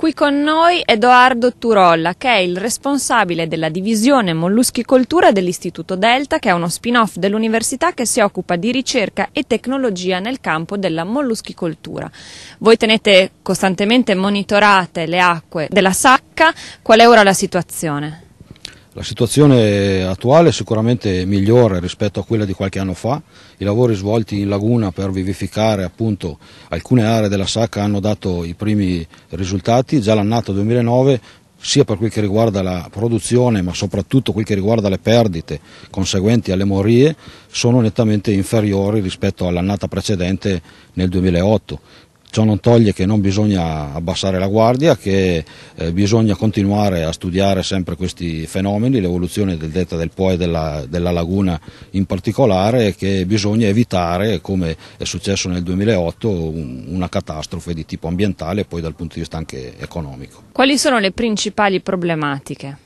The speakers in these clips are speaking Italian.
Qui con noi Edoardo Turolla, che è il responsabile della divisione molluschicoltura dell'Istituto Delta, che è uno spin-off dell'università che si occupa di ricerca e tecnologia nel campo della molluschicoltura. Voi tenete costantemente monitorate le acque della Sacca, qual è ora la situazione? La situazione attuale è sicuramente migliore rispetto a quella di qualche anno fa, i lavori svolti in laguna per vivificare appunto, alcune aree della sacca hanno dato i primi risultati, già l'annata 2009 sia per quel che riguarda la produzione ma soprattutto quel che riguarda le perdite conseguenti alle morie sono nettamente inferiori rispetto all'annata precedente nel 2008. Ciò non toglie che non bisogna abbassare la guardia, che eh, bisogna continuare a studiare sempre questi fenomeni, l'evoluzione del delta del Po e della, della laguna in particolare, e che bisogna evitare, come è successo nel 2008, un, una catastrofe di tipo ambientale e poi dal punto di vista anche economico. Quali sono le principali problematiche?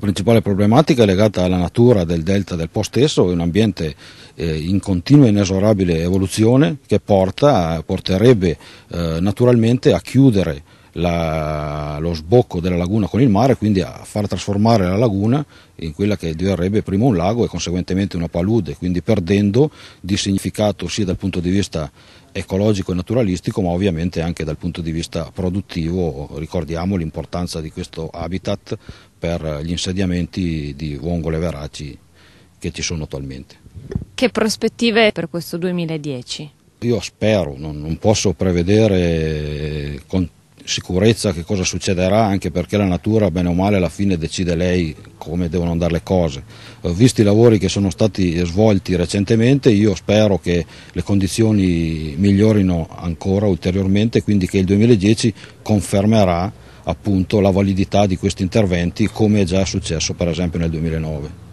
principale problematica è legata alla natura del delta del Po stesso, è un ambiente eh, in continua e inesorabile evoluzione che porta, porterebbe eh, naturalmente a chiudere la, lo sbocco della laguna con il mare, quindi a far trasformare la laguna in quella che diverrebbe prima un lago e conseguentemente una palude, quindi perdendo di significato sia dal punto di vista ecologico e naturalistico, ma ovviamente anche dal punto di vista produttivo. Ricordiamo l'importanza di questo habitat per gli insediamenti di vongole veraci che ci sono attualmente. Che prospettive per questo 2010? Io spero, non, non posso prevedere con sicurezza che cosa succederà, anche perché la natura, bene o male, alla fine decide lei come devono andare le cose. Eh, visti i lavori che sono stati svolti recentemente, io spero che le condizioni migliorino ancora ulteriormente, quindi che il 2010 confermerà appunto la validità di questi interventi come è già successo per esempio nel 2009.